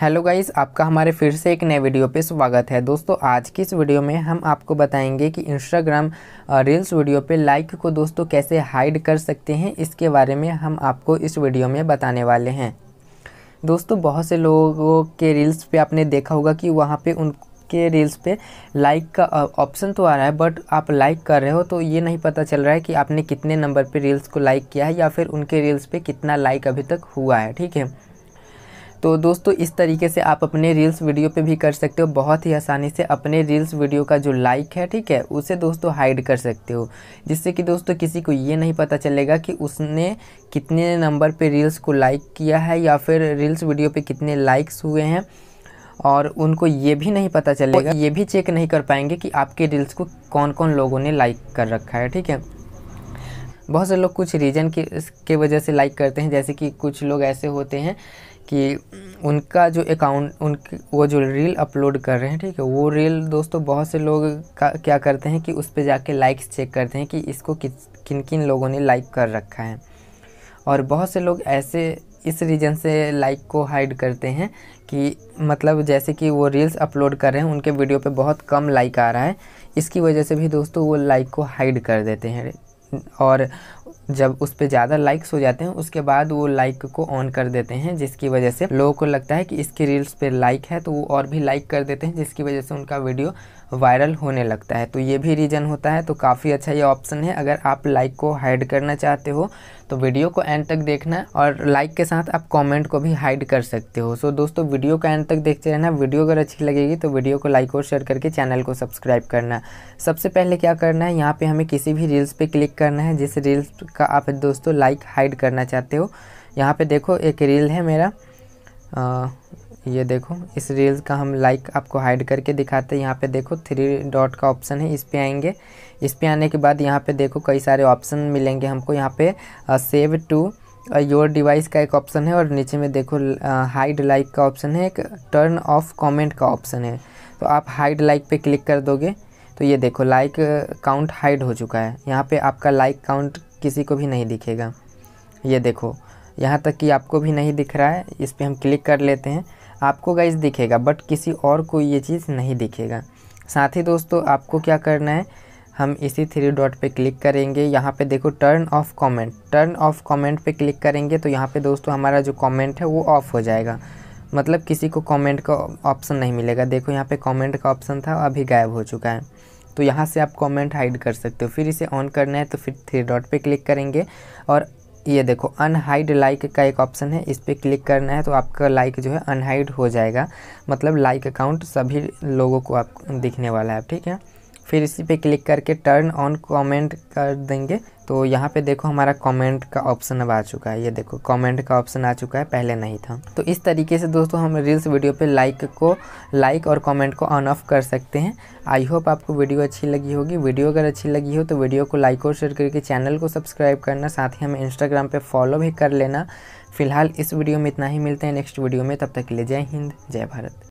hello guys आपका हमारे फिर से एक नए वीडियो पे स्वागत है दोस्तों आज की इस वीडियो में हम आपको बताएंगे कि इंस्टाग्राम रील्स वीडियो पे लाइक को दोस्तों कैसे हाइड कर सकते हैं इसके बारे में हम आपको इस वीडियो में बताने वाले हैं दोस्तों बहुत से लोगों के रील्स पे आपने देखा होगा कि वहाँ पर उन के रील्स पे लाइक का ऑप्शन तो आ रहा है बट आप लाइक कर रहे हो तो ये नहीं पता चल रहा है कि आपने कितने नंबर पे रील्स को लाइक किया है या फिर उनके रील्स पे कितना लाइक अभी तक हुआ है ठीक है तो दोस्तों इस तरीके से आप अपने रील्स वीडियो पे भी कर सकते हो बहुत ही आसानी से अपने रील्स वीडियो का जो लाइक है ठीक है उसे दोस्तों हाइड कर सकते हो जिससे कि दोस्तों किसी को ये नहीं पता चलेगा कि उसने कितने नंबर पे रील्स को लाइक किया है या फिर रील्स वीडियो पे कितने लाइक्स हुए हैं और उनको ये भी नहीं पता चलेगा ये भी चेक नहीं कर पाएंगे कि आपके रील्स को कौन कौन लोगों ने लाइक कर रखा है ठीक है बहुत से लोग कुछ रीज़न के, के वजह से लाइक करते हैं जैसे कि कुछ लोग ऐसे होते हैं कि उनका जो अकाउंट उन वो जो रील अपलोड कर रहे हैं ठीक है वो रील दोस्तों बहुत से लोग क्या करते हैं कि उस पर जाके लाइक्स चेक करते हैं कि इसको किन किन लोगों ने लाइक कर रखा है और बहुत से लोग ऐसे इस रीजन से लाइक को हाइड करते हैं कि मतलब जैसे कि वो रील्स अपलोड कर रहे हैं उनके वीडियो पे बहुत कम लाइक आ रहा है इसकी वजह से भी दोस्तों वो लाइक को हाइड कर देते हैं और जब उस पर ज़्यादा लाइक्स हो जाते हैं उसके बाद वो लाइक को ऑन कर देते हैं जिसकी वजह से लोगों को लगता है कि इसकी रील्स पे लाइक है तो वो और भी लाइक कर देते हैं जिसकी वजह से उनका वीडियो वायरल होने लगता है तो ये भी रीज़न होता है तो काफ़ी अच्छा ये ऑप्शन है अगर आप लाइक को हाइड करना चाहते हो तो वीडियो को एंड तक देखना और लाइक के साथ आप कमेंट को भी हाइड कर सकते हो सो दोस्तों वीडियो का एंड तक देखते रहना वीडियो अगर अच्छी लगेगी तो वीडियो को लाइक और शेयर करके चैनल को सब्सक्राइब करना सबसे पहले क्या करना है यहाँ पर हमें किसी भी रील्स पर क्लिक करना है जिस रील्स का आप दोस्तों लाइक हाइड करना चाहते हो यहाँ पर देखो एक रील है मेरा ये देखो इस रील्स का हम लाइक आपको हाइड करके दिखाते हैं यहाँ पे देखो थ्री डॉट का ऑप्शन है इस पे आएंगे इस पे आने के बाद यहाँ पे देखो कई सारे ऑप्शन मिलेंगे हमको यहाँ पे सेव टू योर डिवाइस का एक ऑप्शन है और नीचे में देखो हाइड लाइक का ऑप्शन है एक टर्न ऑफ कॉमेंट का ऑप्शन है तो आप हाइड लाइक पर क्लिक कर दोगे तो ये देखो लाइक काउंट हाइड हो चुका है यहाँ पर आपका लाइक काउंट किसी को भी नहीं दिखेगा ये देखो यहाँ तक कि आपको भी नहीं दिख रहा है इस पर हम क्लिक कर लेते हैं आपको गाइज दिखेगा बट किसी और को ये चीज़ नहीं दिखेगा साथ ही दोस्तों आपको क्या करना है हम इसी थ्री डॉट पे क्लिक करेंगे यहाँ पे देखो turn off comment turn off comment पे क्लिक करेंगे तो यहाँ पे दोस्तों हमारा जो कमेंट है वो ऑफ़ हो जाएगा मतलब किसी को कमेंट का ऑप्शन नहीं मिलेगा देखो यहाँ पे कमेंट का ऑप्शन था अभी गायब हो चुका है तो यहाँ से आप कमेंट हाइड कर सकते हो फिर इसे ऑन करना है तो फिर थ्री डॉट पर क्लिक करेंगे और ये देखो अनहाइड लाइक का एक ऑप्शन है इस पर क्लिक करना है तो आपका लाइक जो है अनहाइड हो जाएगा मतलब लाइक अकाउंट सभी लोगों को आप दिखने वाला है ठीक है फिर इसी पे क्लिक करके टर्न ऑन कमेंट कर देंगे तो यहाँ पे देखो हमारा कमेंट का ऑप्शन अब आ चुका है ये देखो कमेंट का ऑप्शन आ चुका है पहले नहीं था तो इस तरीके से दोस्तों हम रील्स वीडियो पे लाइक को लाइक और कमेंट को ऑन ऑफ कर सकते हैं आई होप आपको वीडियो अच्छी लगी होगी वीडियो अगर अच्छी लगी हो तो वीडियो को लाइक और शेयर करके चैनल को सब्सक्राइब करना साथ ही हमें इंस्टाग्राम पर फॉलो भी कर लेना फिलहाल इस वीडियो में इतना ही मिलते हैं नेक्स्ट वीडियो में तब तक के लिए जय हिंद जय भारत